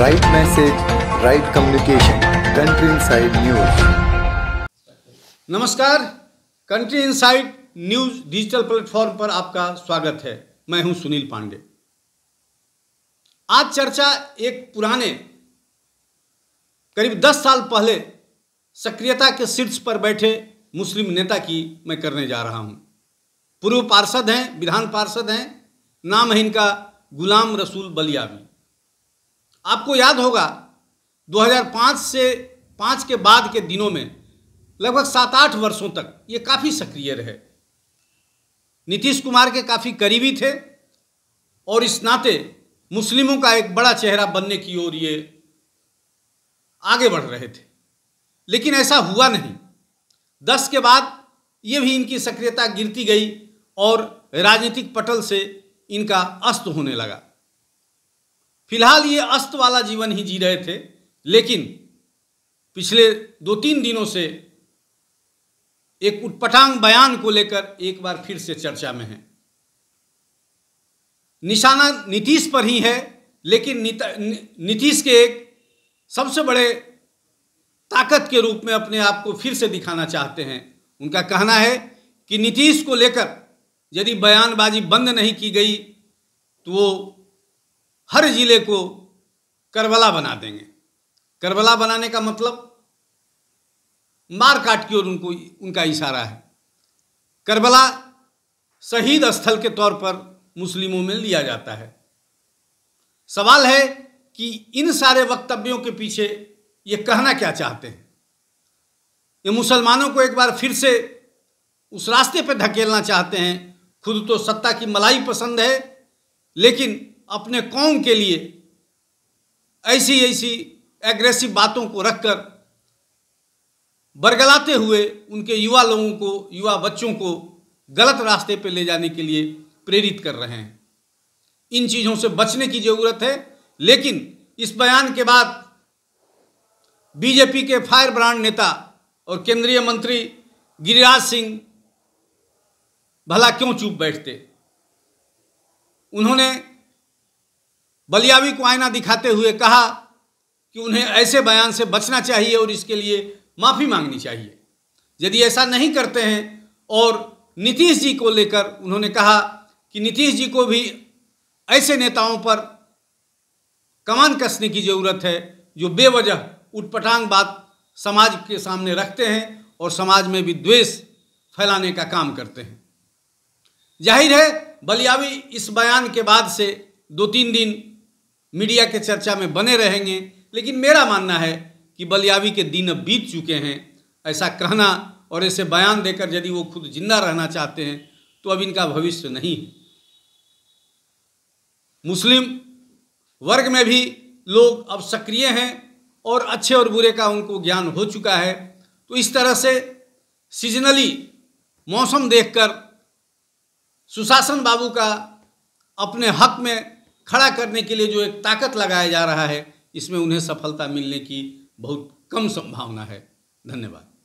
message right communication country inside news नमस्कार country inside news digital platform पर आपका स्वागत है मैं हूं सुनील पांडे आज चर्चा एक पुराने करीब 10 साल पहले सक्रियता के शीर्ष पर बैठे मुस्लिम नेता की मैं करने जा रहा हूं पूर्व पार्षद हैं विधान पार्षद हैं नाम है इनका गुलाम रसूल बलियावी आपको याद होगा 2005 से पाँच के बाद के दिनों में लगभग सात आठ वर्षों तक ये काफ़ी सक्रिय रहे नीतीश कुमार के काफ़ी करीबी थे और इस नाते मुस्लिमों का एक बड़ा चेहरा बनने की ओर ये आगे बढ़ रहे थे लेकिन ऐसा हुआ नहीं दस के बाद ये भी इनकी सक्रियता गिरती गई और राजनीतिक पटल से इनका अस्त होने लगा फिलहाल ये अस्त वाला जीवन ही जी रहे थे लेकिन पिछले दो तीन दिनों से एक उटपटांग बयान को लेकर एक बार फिर से चर्चा में है निशाना नीतीश पर ही है लेकिन नीतीश के एक सबसे बड़े ताकत के रूप में अपने आप को फिर से दिखाना चाहते हैं उनका कहना है कि नीतीश को लेकर यदि बयानबाजी बंद नहीं की गई तो वो हर ज़िले को करबला बना देंगे करबला बनाने का मतलब मार काट की ओर उनको उनका इशारा है करबला शहीद स्थल के तौर पर मुस्लिमों में लिया जाता है सवाल है कि इन सारे वक्तव्यों के पीछे ये कहना क्या चाहते हैं ये मुसलमानों को एक बार फिर से उस रास्ते पर धकेलना चाहते हैं खुद तो सत्ता की मलाई पसंद है लेकिन अपने कौम के लिए ऐसी ऐसी एग्रेसिव बातों को रखकर बरगलाते हुए उनके युवा लोगों को युवा बच्चों को गलत रास्ते पर ले जाने के लिए प्रेरित कर रहे हैं इन चीज़ों से बचने की ज़रूरत है लेकिन इस बयान के बाद बीजेपी के फायर ब्रांड नेता और केंद्रीय मंत्री गिरिराज सिंह भला क्यों चुप बैठते उन्होंने बलियावी को आईना दिखाते हुए कहा कि उन्हें ऐसे बयान से बचना चाहिए और इसके लिए माफ़ी मांगनी चाहिए यदि ऐसा नहीं करते हैं और नीतीश जी को लेकर उन्होंने कहा कि नीतीश जी को भी ऐसे नेताओं पर कमान कसने की ज़रूरत है जो बेवजह उठपटांग बात समाज के सामने रखते हैं और समाज में भी द्वेष फैलाने का काम करते हैं जाहिर है बलियावी इस बयान के बाद से दो तीन दिन मीडिया के चर्चा में बने रहेंगे लेकिन मेरा मानना है कि बलियावी के दिन अब बीत चुके हैं ऐसा कहना और ऐसे बयान देकर यदि वो खुद जिंदा रहना चाहते हैं तो अब इनका भविष्य नहीं है मुस्लिम वर्ग में भी लोग अब सक्रिय हैं और अच्छे और बुरे का उनको ज्ञान हो चुका है तो इस तरह से सीजनली मौसम देखकर सुशासन बाबू का अपने हक में खड़ा करने के लिए जो एक ताकत लगाया जा रहा है इसमें उन्हें सफलता मिलने की बहुत कम संभावना है धन्यवाद